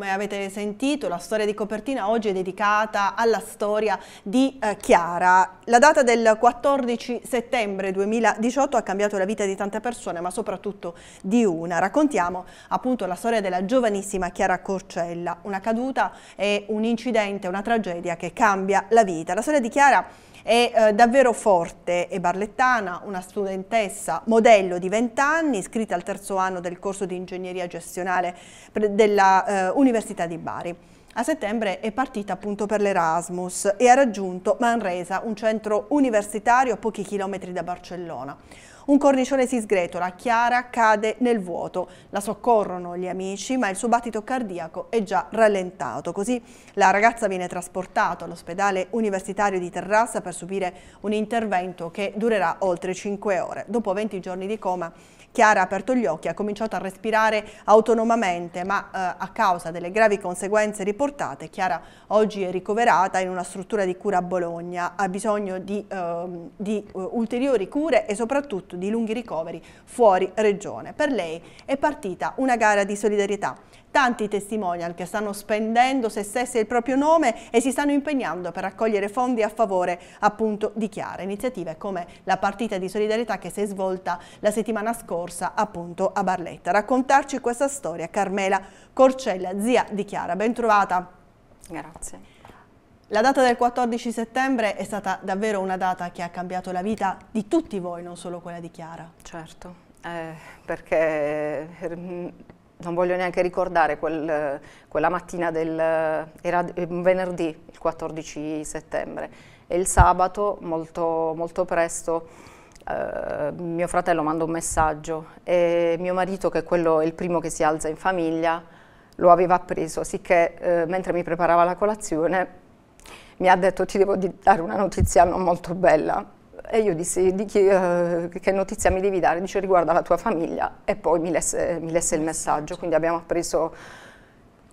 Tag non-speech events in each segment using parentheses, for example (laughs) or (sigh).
come avete sentito, la storia di copertina oggi è dedicata alla storia di eh, Chiara. La data del 14 settembre 2018 ha cambiato la vita di tante persone, ma soprattutto di una. Raccontiamo appunto la storia della giovanissima Chiara Corcella, una caduta e un incidente, una tragedia che cambia la vita. La storia di Chiara è eh, davvero forte e barlettana, una studentessa modello di 20 anni, iscritta al terzo anno del corso di ingegneria gestionale dell'Università eh, di Bari. A settembre è partita appunto per l'Erasmus e ha raggiunto Manresa, un centro universitario a pochi chilometri da Barcellona. Un cornicione si sgretola, Chiara cade nel vuoto. La soccorrono gli amici, ma il suo battito cardiaco è già rallentato. Così la ragazza viene trasportata all'ospedale universitario di Terrassa per subire un intervento che durerà oltre 5 ore. Dopo 20 giorni di coma Chiara ha aperto gli occhi, e ha cominciato a respirare autonomamente, ma eh, a causa delle gravi conseguenze riportate, Chiara oggi è ricoverata in una struttura di cura a Bologna, ha bisogno di, ehm, eh, di ulteriori cure e soprattutto di lunghi ricoveri fuori regione. Per lei è partita una gara di solidarietà tanti testimonial che stanno spendendo se stessi il proprio nome e si stanno impegnando per raccogliere fondi a favore appunto di Chiara. Iniziative come la partita di solidarietà che si è svolta la settimana scorsa appunto a Barletta. Raccontarci questa storia Carmela Corcella, zia di Chiara. Bentrovata. Grazie. La data del 14 settembre è stata davvero una data che ha cambiato la vita di tutti voi, non solo quella di Chiara. Certo, eh, perché mm, non voglio neanche ricordare quel, quella mattina del era venerdì, il 14 settembre, e il sabato molto, molto presto eh, mio fratello manda un messaggio e mio marito, che è quello, il primo che si alza in famiglia, lo aveva preso, sicché eh, mentre mi preparava la colazione mi ha detto ti devo dare una notizia non molto bella e io dissi, di chi, eh, che notizia mi devi dare? Dice, riguarda la tua famiglia. E poi mi lesse, mi lesse il messaggio, quindi abbiamo appreso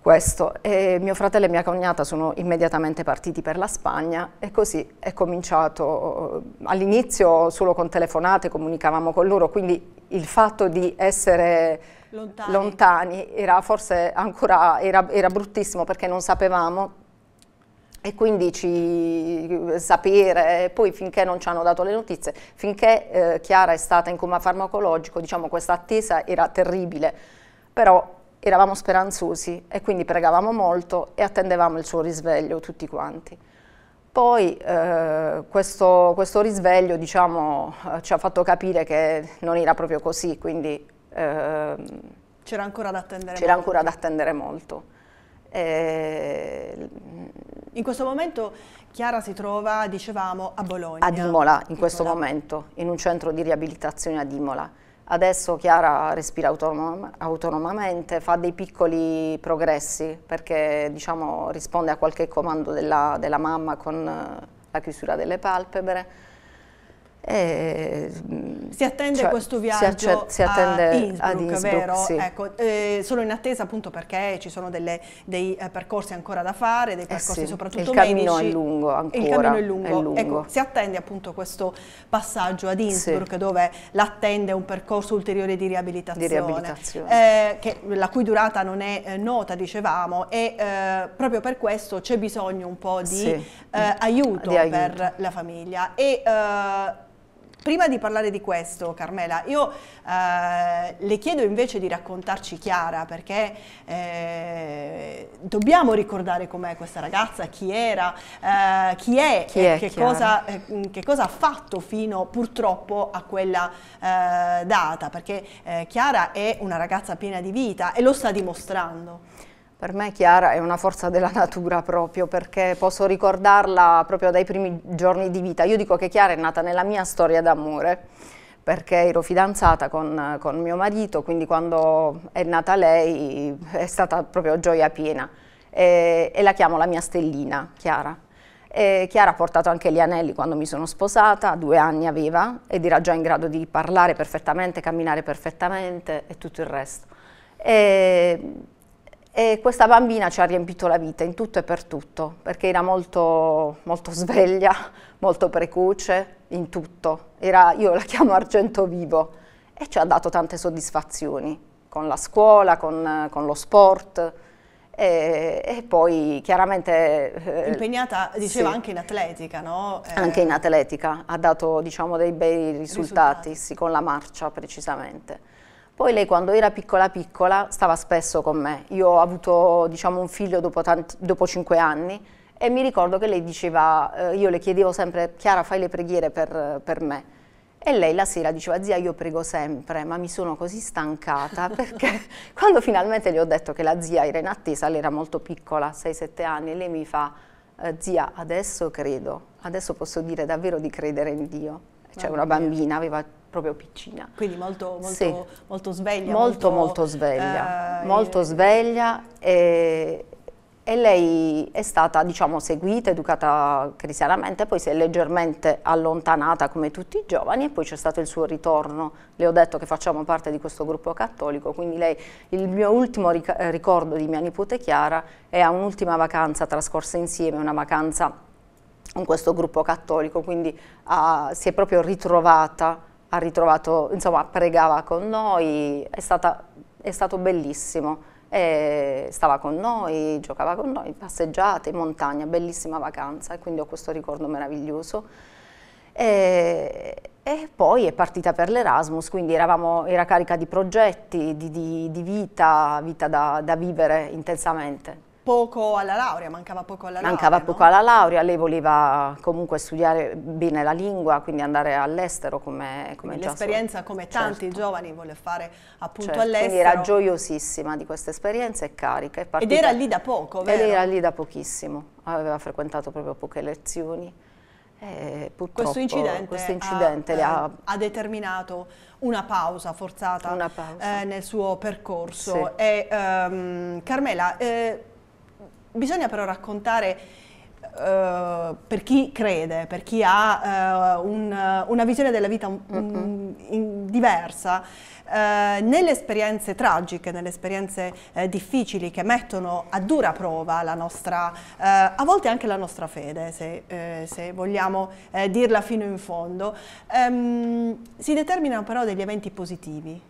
questo. E mio fratello e mia cognata sono immediatamente partiti per la Spagna e così è cominciato, all'inizio solo con telefonate comunicavamo con loro, quindi il fatto di essere lontani, lontani era forse ancora, era, era bruttissimo perché non sapevamo e quindi ci, eh, sapere, poi finché non ci hanno dato le notizie, finché eh, Chiara è stata in coma farmacologico, diciamo questa attesa era terribile, però eravamo speranzosi e quindi pregavamo molto e attendevamo il suo risveglio tutti quanti. Poi eh, questo, questo, risveglio diciamo, eh, ci ha fatto capire che non era proprio così, quindi... Eh, c'era ancora da attendere molto. Eh, in questo momento Chiara si trova, dicevamo, a Bologna. A Dimola, in questo momento, in un centro di riabilitazione a Dimola. Adesso Chiara respira autonom autonomamente, fa dei piccoli progressi perché diciamo, risponde a qualche comando della, della mamma con eh, la chiusura delle palpebre e, mm, si attende cioè, questo viaggio si, si attende a Innsbruck, ad Innsbruck vero? Sì. Ecco, eh, sono in attesa appunto perché ci sono delle, dei eh, percorsi ancora da fare, dei eh percorsi eh sì, soprattutto medici. Il cammino è lungo ancora. Il cammino è lungo. È Ecco, si attende appunto questo passaggio ad Innsbruck sì. dove l'attende un percorso ulteriore di riabilitazione, di riabilitazione. Eh, che, la cui durata non è eh, nota, dicevamo, e proprio per questo c'è bisogno un po' di, sì. aiuto, di aiuto, per la famiglia. E, prima di parlare di questo, Carmela, io eh, le chiedo invece di raccontarci Chiara, perché eh, dobbiamo ricordare com'è questa ragazza, chi era, eh, chi è, chi è che, cosa, eh, che, cosa, ha fatto fino purtroppo a quella eh, data, perché eh, Chiara è una ragazza piena di vita e lo sta dimostrando. Per me Chiara è una forza della natura proprio perché posso ricordarla proprio dai primi giorni di vita. Io dico che Chiara è nata nella mia storia d'amore perché ero fidanzata con, con, mio marito, quindi quando è nata lei è stata proprio gioia piena e, e la chiamo la mia stellina, Chiara. E Chiara ha portato anche gli anelli quando mi sono sposata, due anni aveva ed era già in grado di parlare perfettamente, camminare perfettamente e tutto il resto. E, e questa bambina ci ha riempito la vita in tutto e per tutto, perché era molto, molto sveglia, (laughs) molto precoce, in tutto. Era, io la chiamo argento vivo e ci ha dato tante soddisfazioni con la scuola, con, con lo sport. E, e, poi chiaramente... Eh, Impegnata, diceva, sì. anche in atletica, no? Eh, anche in atletica, ha dato diciamo, dei bei risultati, risultati. Sì, con la marcia precisamente. Poi lei quando era piccola piccola stava spesso con me. Io ho avuto diciamo, un figlio dopo, tanti, dopo 5 anni e mi ricordo che lei diceva, eh, io le chiedevo sempre Chiara fai le preghiere per, per me. E lei la sera diceva, zia io prego sempre, ma mi sono così stancata (laughs) perché (laughs) quando finalmente le ho detto che la zia era in attesa, lei era molto piccola, 6-7 anni, e lei mi fa, eh, zia adesso credo, adesso posso dire davvero di credere in Dio. Cioè una bambina aveva proprio piccina. Quindi molto, molto, sì. molto sveglia. Molto, molto, molto sveglia. Eh, molto eh, sveglia e, e, lei è stata, diciamo, seguita, educata cristianamente, poi si è leggermente allontanata come tutti i giovani e poi c'è stato il suo ritorno. Le ho detto che facciamo parte di questo gruppo cattolico, quindi lei, il mio ultimo ricordo di mia nipote Chiara è a un'ultima vacanza trascorsa insieme, una vacanza in questo gruppo cattolico, quindi ah, si è proprio ritrovata ha ritrovato, insomma pregava con noi, è, stata, è stato bellissimo. E stava con noi, giocava con noi, passeggiate in montagna, bellissima vacanza e quindi ho questo ricordo meraviglioso. E, e poi è partita per l'Erasmus, quindi eravamo, era carica di progetti, di, di, di vita, vita da, da vivere intensamente poco alla laurea, mancava poco alla laurea. Mancava poco alla laurea, lei voleva comunque studiare bene la lingua, quindi andare all'estero come, come già L'esperienza come certo. tanti giovani vuole fare appunto certo. all'estero. Quindi era gioiosissima di questa esperienza e carica. È Ed era lì da poco, vero? Ed era lì da pochissimo, aveva frequentato proprio poche lezioni. Eh, questo incidente, questo incidente ha, eh, ha, ha, determinato una pausa forzata una pausa. Eh, nel suo percorso. Sì. E, um, Carmela, eh, Bisogna però raccontare Uh, per chi crede, per chi ha uh, un, una visione della vita un, un, in, diversa, uh, nelle esperienze tragiche, nelle esperienze difficili che mettono a dura prova la nostra, a volte anche la nostra fede, se, se vogliamo dirla fino in fondo, um, si determinano però degli eventi positivi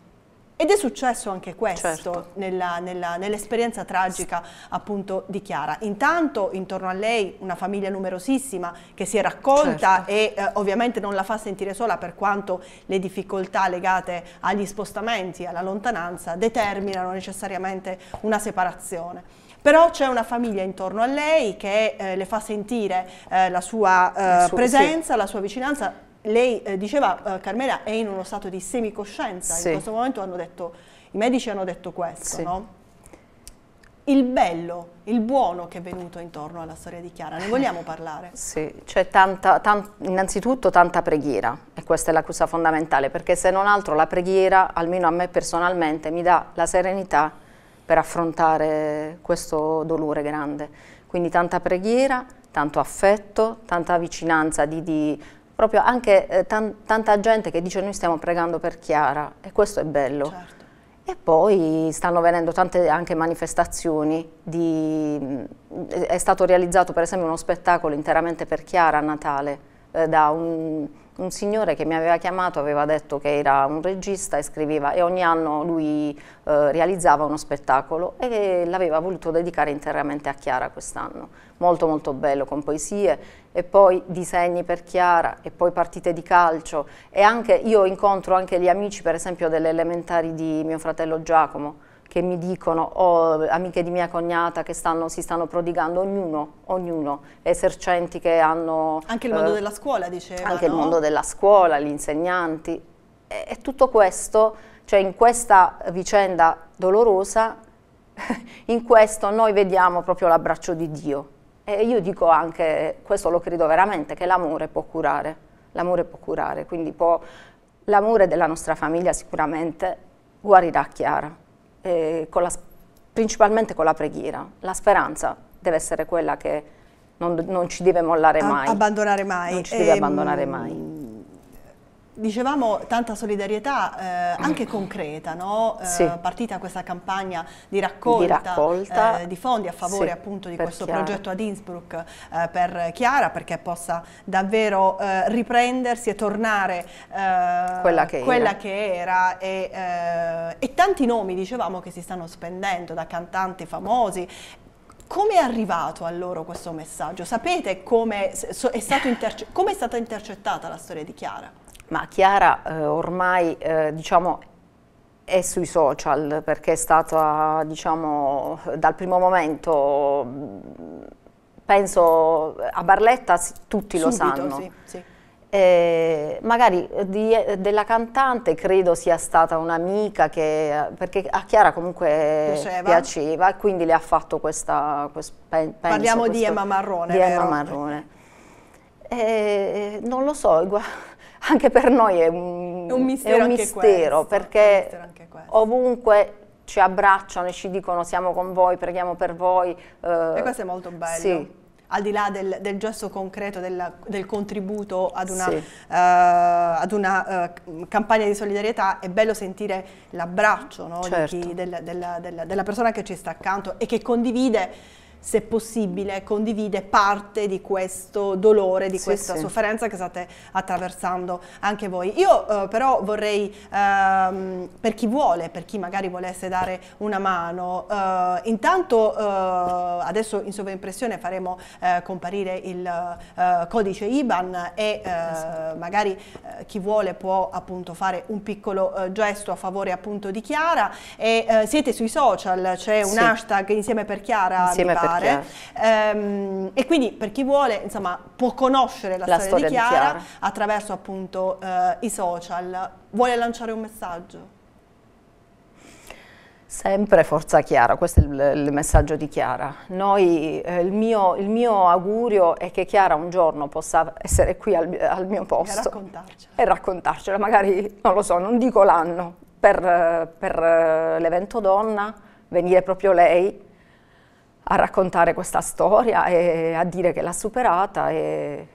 ed è successo anche questo certo. nell'esperienza tragica appunto di Chiara. Intanto intorno a lei una famiglia numerosissima che si è raccolta certo. e eh, ovviamente non la fa sentire sola per quanto le difficoltà legate agli spostamenti, alla lontananza determinano necessariamente una separazione però c'è una famiglia intorno a lei che eh, le fa sentire eh, la sua eh, presenza, la sua vicinanza lei eh, diceva, eh, Carmela è in uno stato di semicoscienza, sì. in questo momento hanno detto, i medici hanno detto questo, sì. no? Il bello, il buono che è venuto intorno alla storia di Chiara, ne (laughs) vogliamo parlare? Sì, c'è tanta, tan innanzitutto tanta preghiera e questa è la cosa fondamentale perché se non altro la preghiera, almeno a me personalmente, mi dà la serenità per affrontare questo dolore grande. Quindi tanta preghiera, tanto affetto, tanta vicinanza di, di proprio anche eh, tan tanta gente che dice noi stiamo pregando per Chiara e questo è bello. Certo. E poi stanno venendo tante anche manifestazioni, di, è stato realizzato per esempio uno spettacolo interamente per Chiara a Natale, eh, da un, un signore che mi aveva chiamato aveva detto che era un regista e scriveva e ogni anno lui eh, realizzava uno spettacolo e l'aveva voluto dedicare interamente a Chiara quest'anno. Molto molto bello con poesie e poi disegni per Chiara e poi partite di calcio e anche io incontro anche gli amici per esempio delle elementari di mio fratello Giacomo che mi dicono o oh, amiche di mia cognata che stanno, si stanno prodigando, ognuno, ognuno, esercenti che hanno... Anche il mondo eh, della scuola, diceva. Anche no? il mondo della scuola, gli insegnanti. E, e tutto questo, cioè in questa vicenda dolorosa, (laughs) in questo noi vediamo proprio l'abbraccio di Dio. E io dico anche, questo lo credo veramente, che l'amore può curare, l'amore può curare, quindi l'amore della nostra famiglia sicuramente guarirà Chiara eh, con la, principalmente con la preghiera. La speranza deve essere quella che non, non ci deve mollare mai. Abbandonare mai. Non ci deve ehm... abbandonare mai. Dicevamo tanta solidarietà eh, anche mm. concreta, no? eh, sì. partita questa campagna di raccolta, di, raccolta, eh, di fondi a favore sì, appunto di questo Chiara. progetto ad Innsbruck eh, per Chiara perché possa davvero eh, riprendersi e tornare eh, quella che quella era, che era e, e tanti nomi dicevamo che si stanno spendendo da cantanti famosi come è arrivato a loro questo messaggio? Sapete come è, stato come è stata intercettata la storia di Chiara? ma Chiara eh, ormai eh, diciamo, è sui social perché è stata diciamo, dal primo momento, mm, penso a Barletta tutti Subito, lo sanno. Sì, sì. Eh, magari eh, di, eh, della cantante credo sia stata un'amica che eh, perché a Chiara comunque piaceva, piaceva quindi le ha fatto questa quest, penso, parliamo questo, di Emma Marrone di Emma Marrone eh, non lo so guarda anche per noi è un, è un mistero, è un mistero questo, perché un mistero ovunque ci abbracciano e ci dicono siamo con voi, preghiamo per voi. Eh, e questo è molto bello. Sì. Al di là del, del gesto concreto, del, del, contributo ad una, sì. uh, ad una uh, campagna di solidarietà, è bello sentire l'abbraccio no? certo. della, della, della persona che ci sta accanto e che condivide se possibile, condivide parte di questo dolore, di sì, questa sì. sofferenza che state attraversando anche voi. Io eh, però vorrei, ehm, per chi vuole, per chi magari volesse dare una mano, eh, intanto eh, adesso in sovraimpressione faremo eh, comparire il eh, codice IBAN e eh, esatto. magari chi vuole può appunto fare un piccolo gesto a favore appunto di Chiara e siete sui social, c'è un sì. hashtag insieme per Chiara. Insieme per fare. Ehm, e quindi per chi vuole, insomma, può conoscere la, la storia, storia, di, Chiara, Chiara. attraverso appunto eh, i social. Vuole lanciare un messaggio? Sempre forza Chiara, questo è il, il messaggio di Chiara. Noi, eh, il, mio, il, mio, augurio è che Chiara un giorno possa essere qui al, al mio posto. E raccontarcela. E raccontarcela, magari, non lo so, non dico l'anno, per, per eh, l'evento donna, venire proprio lei a raccontare questa storia e a dire che l'ha superata e,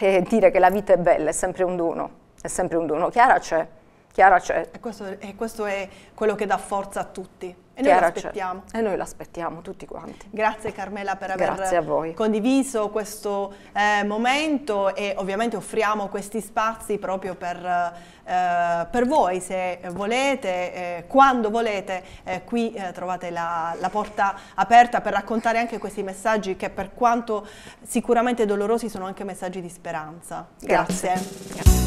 e, dire che la vita è bella, è sempre un dono, è sempre un dono. Chiara c'è, Chiara c'è. E questo, e questo è quello che dà forza a tutti. E noi l'aspettiamo. Cioè, e noi l'aspettiamo tutti quanti. Grazie Carmela per aver condiviso questo eh, momento e ovviamente offriamo questi spazi proprio per, eh, per voi se volete, eh, quando volete. Eh, qui eh, trovate la, la, porta aperta per raccontare anche questi messaggi che per quanto sicuramente dolorosi sono anche messaggi di speranza. Grazie. Grazie.